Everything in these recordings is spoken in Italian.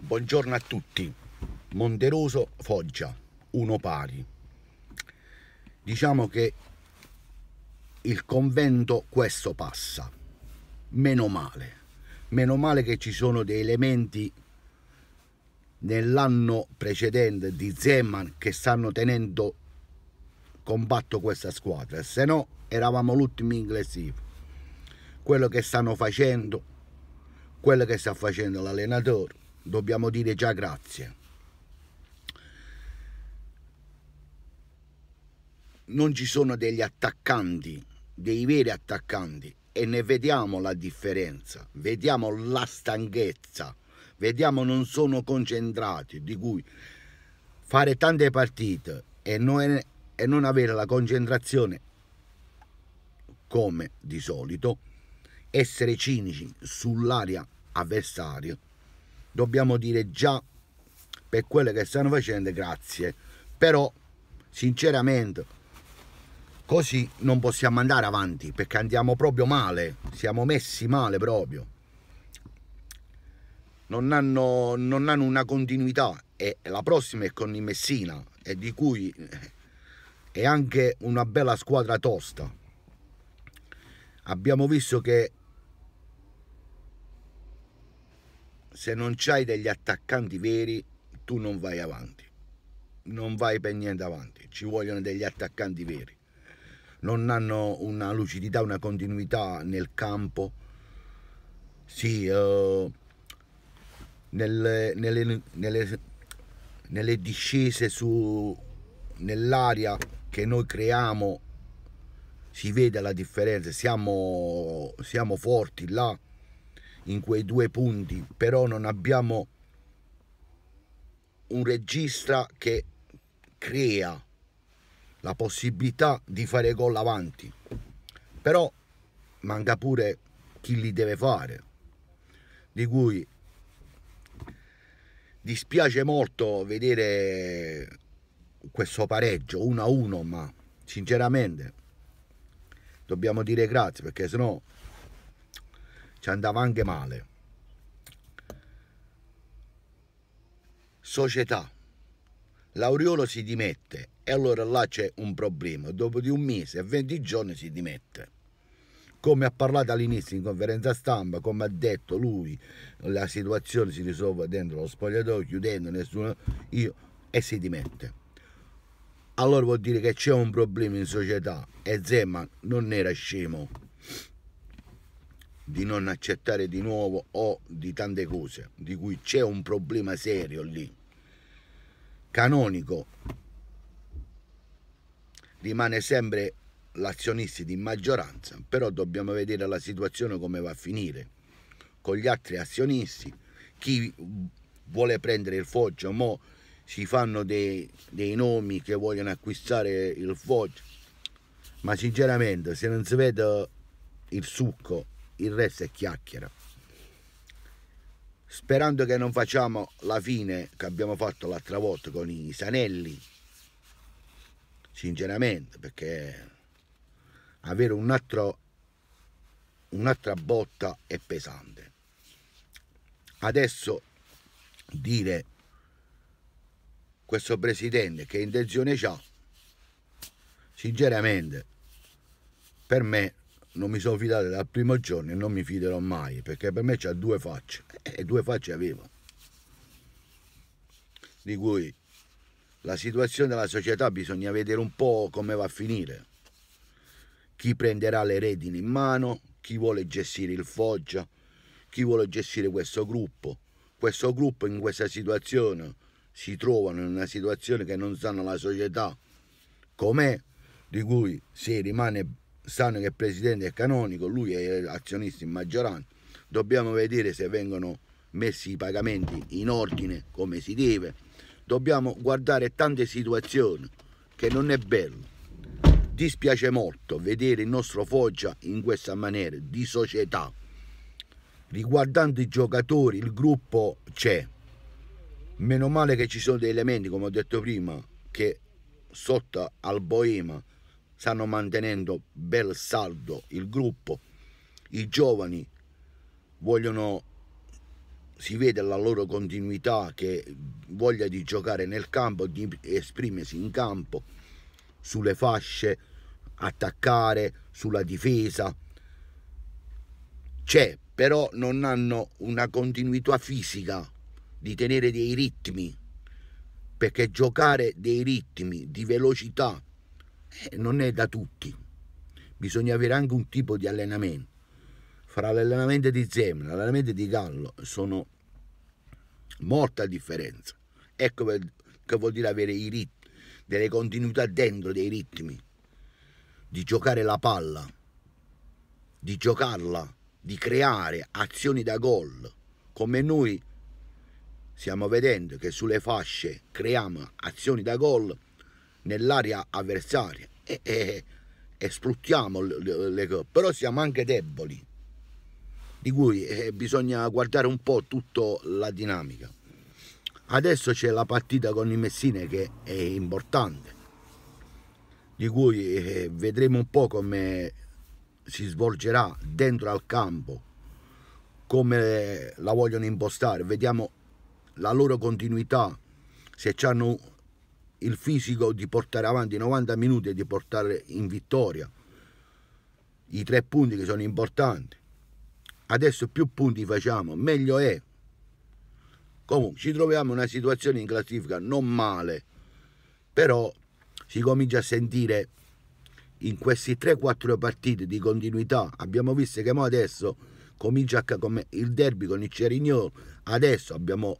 Buongiorno a tutti. Monteroso Foggia, uno pari. Diciamo che il convento questo passa. Meno male. Meno male che ci sono dei elementi nell'anno precedente di Zeman che stanno tenendo combatto questa squadra, se no eravamo l'ultimo in Quello che stanno facendo, quello che sta facendo l'allenatore dobbiamo dire già grazie. Non ci sono degli attaccanti, dei veri attaccanti e ne vediamo la differenza, vediamo la stanchezza, vediamo non sono concentrati, di cui fare tante partite e non, e non avere la concentrazione come di solito, essere cinici sull'area avversaria dobbiamo dire già per quello che stanno facendo grazie però sinceramente così non possiamo andare avanti perché andiamo proprio male siamo messi male proprio non hanno, non hanno una continuità e la prossima è con il Messina e di cui è anche una bella squadra tosta abbiamo visto che se non c'hai degli attaccanti veri, tu non vai avanti. Non vai per niente avanti. Ci vogliono degli attaccanti veri. Non hanno una lucidità, una continuità nel campo. Sì, eh, nelle, nelle, nelle, nelle, discese nell'aria che noi creiamo si vede la differenza. Siamo, siamo forti là in quei due punti, però non abbiamo un regista che crea la possibilità di fare gol avanti. Però manca pure chi li deve fare. Di cui dispiace molto vedere questo pareggio 1-1, ma sinceramente dobbiamo dire grazie perché sennò ci andava anche male. Società. L'Auriolo si dimette e allora là c'è un problema. Dopo di un mese 20 giorni si dimette. Come ha parlato all'inizio in conferenza stampa, come ha detto lui, la situazione si risolve dentro lo spogliatoio, chiudendo nessuno, io, e si dimette allora vuol dire che c'è un problema in società e Zeman non era scemo di non accettare di nuovo o di tante cose di cui c'è un problema serio lì canonico rimane sempre l'azionista di maggioranza però dobbiamo vedere la situazione come va a finire con gli altri azionisti chi vuole prendere il foggio mo si fanno dei, dei nomi che vogliono acquistare il foggio ma sinceramente se non si vede il succo il resto è chiacchiera. Sperando che non facciamo la fine che abbiamo fatto l'altra volta con i Sanelli, sinceramente, perché avere un altro, un'altra botta è pesante. Adesso dire questo presidente che intenzione ha, sinceramente, per me non mi sono fidato dal primo giorno e non mi fiderò mai, perché per me c'ha due facce, e eh, eh, due facce aveva. Di cui la situazione della società bisogna vedere un po' come va a finire. Chi prenderà le redini in mano, chi vuole gestire il Foggia, chi vuole gestire questo gruppo. Questo gruppo in questa situazione si trovano in una situazione che non sanno la società com'è, di cui se rimane sanno che il presidente è canonico, lui è azionista in maggioranza, dobbiamo vedere se vengono messi i pagamenti in ordine come si deve, dobbiamo guardare tante situazioni che non è bello. Dispiace molto vedere il nostro Foggia in questa maniera di società. Riguardando i giocatori, il gruppo c'è. Meno male che ci sono degli elementi, come ho detto prima, che sotto al Boema stanno mantenendo bel saldo il gruppo, i giovani vogliono, si vede la loro continuità che voglia di giocare nel campo, di esprimersi in campo, sulle fasce, attaccare, sulla difesa. C'è, però non hanno una continuità fisica di tenere dei ritmi, perché giocare dei ritmi di velocità eh, non è da tutti. Bisogna avere anche un tipo di allenamento. Fra l'allenamento di Zemna e l'allenamento di Gallo sono molta differenza. Ecco che vuol dire avere i ritmi, delle continuità dentro dei ritmi, di giocare la palla, di giocarla, di creare azioni da gol, come noi stiamo vedendo che sulle fasce creiamo azioni da gol nell'area avversaria e, e, e sfruttiamo le, le coppe, però siamo anche deboli, di cui eh, bisogna guardare un po' tutta la dinamica. Adesso c'è la partita con i Messine che è importante, di cui eh, vedremo un po' come si svolgerà dentro al campo, come la vogliono impostare, vediamo la loro continuità, se hanno il fisico di portare avanti 90 minuti e di portare in vittoria i tre punti che sono importanti. Adesso più punti facciamo, meglio è. Comunque ci troviamo in una situazione in classifica non male, però si comincia a sentire in queste 3-4 partite di continuità. Abbiamo visto che adesso comincia a, come il derby con il Cerignolo adesso abbiamo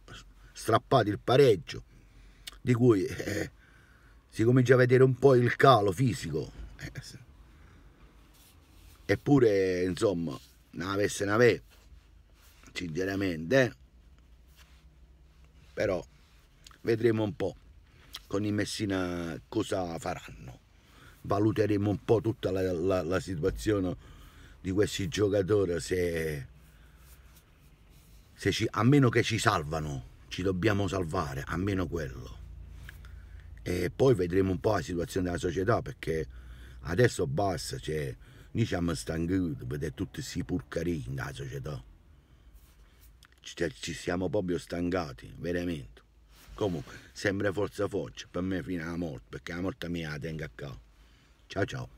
strappato il pareggio di cui eh, si comincia a vedere un po' il calo fisico. Eh, eppure, insomma, nave se nave, sinceramente, eh. però vedremo un po' con i Messina cosa faranno. Valuteremo un po' tutta la, la, la situazione di questi giocatori se, se ci, a meno che ci salvano, ci dobbiamo salvare, a meno quello e poi vedremo un po' la situazione della società perché adesso basta, cioè, noi siamo stanchi di vedere tutti questi porcarini della società. Cioè, ci siamo proprio stancati, veramente. Comunque, sempre forza forza, per me fino alla morte, perché la morte mia la tengo a capo. Ciao ciao.